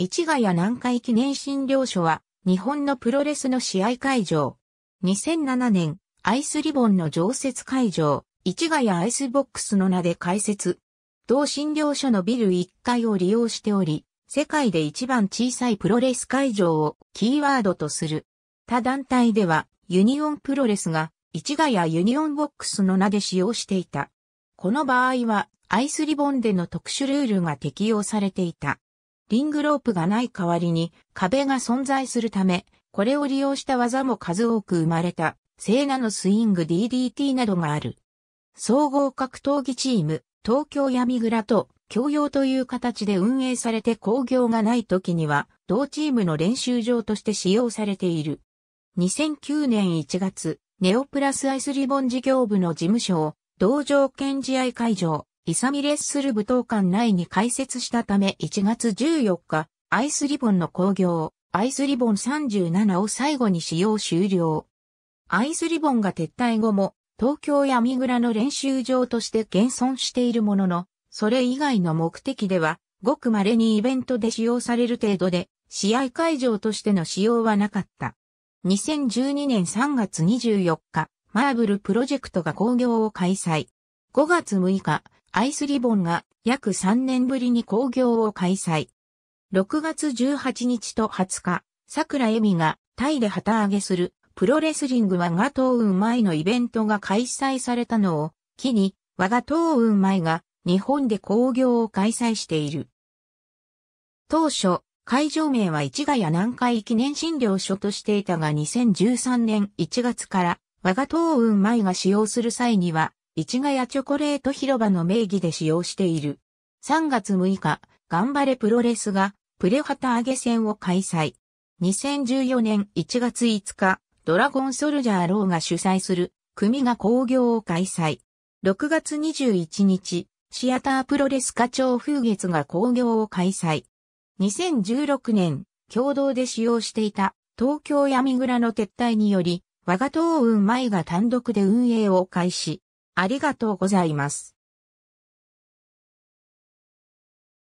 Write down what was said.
市ヶ谷南海記念診療所は、日本のプロレスの試合会場。2007年、アイスリボンの常設会場、市ヶ谷アイスボックスの名で開設。同診療所のビル1階を利用しており、世界で一番小さいプロレス会場をキーワードとする。他団体では、ユニオンプロレスが、市ヶ谷ユニオンボックスの名で使用していた。この場合は、アイスリボンでの特殊ルールが適用されていた。リングロープがない代わりに壁が存在するため、これを利用した技も数多く生まれた、セーナのスイング DDT などがある。総合格闘技チーム、東京闇蔵と共用という形で運営されて工業がない時には、同チームの練習場として使用されている。2009年1月、ネオプラスアイスリボン事業部の事務所を、同条件試合会場、イサミレッスル舞踏館内に開設したため1月14日、アイスリボンの工業、アイスリボン37を最後に使用終了。アイスリボンが撤退後も、東京や三倉の練習場として現存しているものの、それ以外の目的では、ごく稀にイベントで使用される程度で、試合会場としての使用はなかった。2012年3月24日、マーブルプロジェクトが興行を開催。5月6日、アイスリボンが約3年ぶりに興行を開催。6月18日と20日、桜恵美がタイで旗揚げするプロレスリングは賀東雲舞のイベントが開催されたのを機に、我が東雲舞が日本で興行を開催している。当初、会場名は市ヶ谷南海記念診療所としていたが2013年1月から我が東雲舞が使用する際には市ヶ谷チョコレート広場の名義で使用している。3月6日、頑張れプロレスがプレハタ揚げ戦を開催。2014年1月5日、ドラゴンソルジャーローが主催する組が興行を開催。6月21日、シアタープロレス課長風月が興行を開催。2016年、共同で使用していた東京闇蔵の撤退により、我が東雲舞が単独で運営を開始。ありがとうございます。